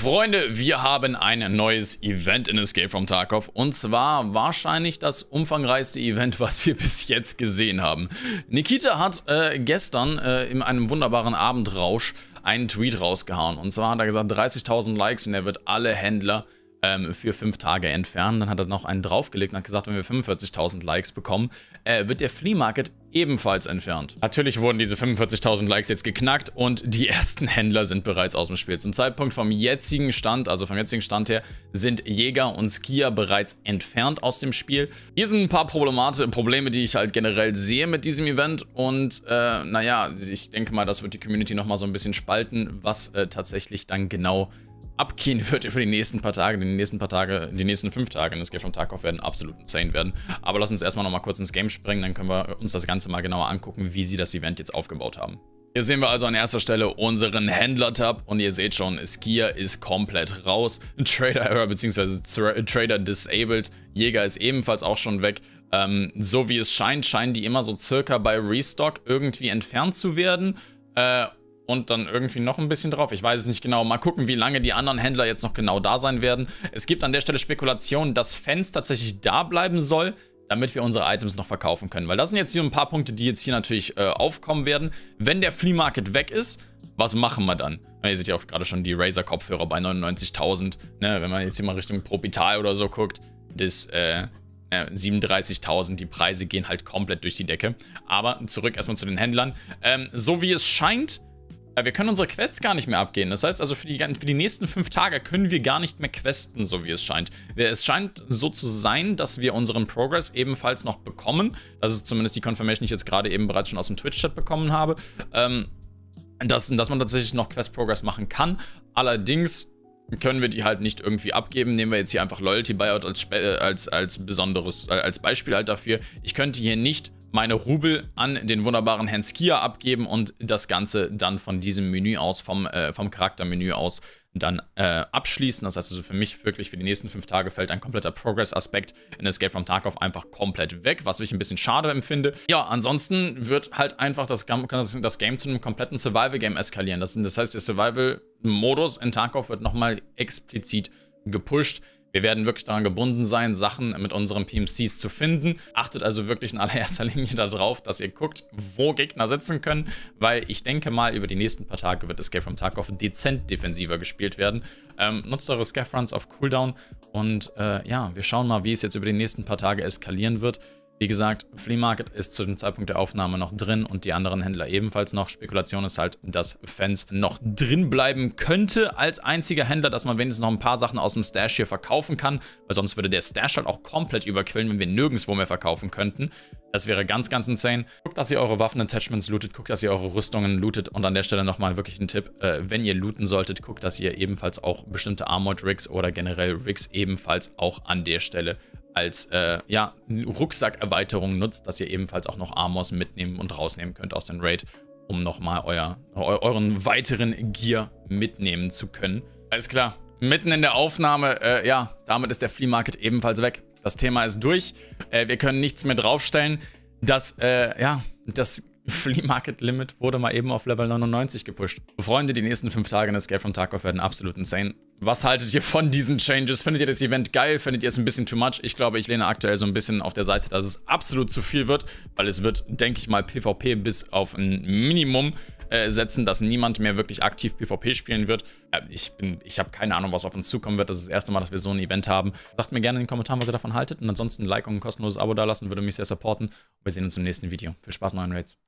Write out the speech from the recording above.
Freunde, wir haben ein neues Event in Escape from Tarkov und zwar wahrscheinlich das umfangreichste Event, was wir bis jetzt gesehen haben. Nikita hat äh, gestern äh, in einem wunderbaren Abendrausch einen Tweet rausgehauen und zwar hat er gesagt 30.000 Likes und er wird alle Händler ähm, für fünf Tage entfernen. Dann hat er noch einen draufgelegt und hat gesagt, wenn wir 45.000 Likes bekommen, äh, wird der Flea Market ebenfalls entfernt. Natürlich wurden diese 45.000 Likes jetzt geknackt und die ersten Händler sind bereits aus dem Spiel. Zum Zeitpunkt vom jetzigen Stand, also vom jetzigen Stand her, sind Jäger und Skier bereits entfernt aus dem Spiel. Hier sind ein paar Problemate, Probleme, die ich halt generell sehe mit diesem Event und äh, naja, ich denke mal, das wird die Community nochmal so ein bisschen spalten, was äh, tatsächlich dann genau passiert abgehen wird über die nächsten paar Tage, die nächsten paar Tage, die nächsten fünf Tage in Escape from Tarkov werden absolut insane werden. Aber lass uns erstmal nochmal kurz ins Game springen, dann können wir uns das Ganze mal genauer angucken, wie sie das Event jetzt aufgebaut haben. Hier sehen wir also an erster Stelle unseren Händler-Tab und ihr seht schon, Skier ist komplett raus, Trader-Error bzw. Tra Trader disabled, Jäger ist ebenfalls auch schon weg. Ähm, so wie es scheint, scheinen die immer so circa bei Restock irgendwie entfernt zu werden. Äh, und dann irgendwie noch ein bisschen drauf. Ich weiß es nicht genau. Mal gucken, wie lange die anderen Händler jetzt noch genau da sein werden. Es gibt an der Stelle Spekulationen, dass Fans tatsächlich da bleiben soll, damit wir unsere Items noch verkaufen können. Weil das sind jetzt hier ein paar Punkte, die jetzt hier natürlich äh, aufkommen werden. Wenn der Flea Market weg ist, was machen wir dann? Ja, ihr seht ja auch gerade schon die Razer-Kopfhörer bei 99.000. Ne, wenn man jetzt hier mal Richtung Propital oder so guckt, das äh, 37.000, die Preise gehen halt komplett durch die Decke. Aber zurück erstmal zu den Händlern. Ähm, so wie es scheint, ja, wir können unsere Quests gar nicht mehr abgehen. Das heißt also, für die, für die nächsten fünf Tage können wir gar nicht mehr questen, so wie es scheint. Es scheint so zu sein, dass wir unseren Progress ebenfalls noch bekommen. Das ist zumindest die Confirmation, die ich jetzt gerade eben bereits schon aus dem Twitch-Chat bekommen habe. Ähm, dass, dass man tatsächlich noch Quest-Progress machen kann. Allerdings können wir die halt nicht irgendwie abgeben. Nehmen wir jetzt hier einfach Loyalty Buyout als, äh, als, als besonderes, äh, als Beispiel halt dafür. Ich könnte hier nicht meine Rubel an den wunderbaren Herrn Skia abgeben und das Ganze dann von diesem Menü aus, vom, äh, vom Charaktermenü aus, dann äh, abschließen. Das heißt also für mich wirklich für die nächsten fünf Tage fällt ein kompletter Progress-Aspekt in Escape from Tarkov einfach komplett weg, was ich ein bisschen schade empfinde. Ja, ansonsten wird halt einfach das, das Game zu einem kompletten Survival-Game eskalieren. Das, das heißt, der Survival-Modus in Tarkov wird nochmal explizit gepusht. Wir werden wirklich daran gebunden sein, Sachen mit unseren PMCs zu finden. Achtet also wirklich in allererster Linie darauf, dass ihr guckt, wo Gegner sitzen können, weil ich denke mal, über die nächsten paar Tage wird Escape from Tarkov dezent defensiver gespielt werden. Ähm, nutzt eure Scaff Runs auf Cooldown und äh, ja, wir schauen mal, wie es jetzt über die nächsten paar Tage eskalieren wird. Wie gesagt, Flea Market ist zu dem Zeitpunkt der Aufnahme noch drin und die anderen Händler ebenfalls noch. Spekulation ist halt, dass Fans noch drin bleiben könnte als einziger Händler, dass man wenigstens noch ein paar Sachen aus dem Stash hier verkaufen kann, weil sonst würde der Stash halt auch komplett überquillen, wenn wir nirgendwo mehr verkaufen könnten. Das wäre ganz, ganz insane. Guckt, dass ihr eure Waffen-Attachments lootet, guckt, dass ihr eure Rüstungen lootet und an der Stelle nochmal wirklich ein Tipp, äh, wenn ihr looten solltet, guckt, dass ihr ebenfalls auch bestimmte Armored Rigs oder generell Rigs ebenfalls auch an der Stelle als äh, ja, Rucksackerweiterung nutzt, dass ihr ebenfalls auch noch Armors mitnehmen und rausnehmen könnt aus dem Raid, um nochmal euer, eu euren weiteren Gear mitnehmen zu können. Alles klar, mitten in der Aufnahme, äh, ja, damit ist der Flea Market ebenfalls weg. Das Thema ist durch, äh, wir können nichts mehr draufstellen. Das, äh, ja, das Flea Market Limit wurde mal eben auf Level 99 gepusht. Freunde, die nächsten fünf Tage in Escape from vom Tarkov werden absolut insane. Was haltet ihr von diesen Changes? Findet ihr das Event geil? Findet ihr es ein bisschen too much? Ich glaube, ich lehne aktuell so ein bisschen auf der Seite, dass es absolut zu viel wird, weil es wird, denke ich mal, PvP bis auf ein Minimum äh, setzen, dass niemand mehr wirklich aktiv PvP spielen wird. Äh, ich ich habe keine Ahnung, was auf uns zukommen wird. Das ist das erste Mal, dass wir so ein Event haben. Sagt mir gerne in den Kommentaren, was ihr davon haltet. Und ansonsten ein Like und ein kostenloses Abo dalassen, würde mich sehr supporten. wir sehen uns im nächsten Video. Viel Spaß neuen Raids.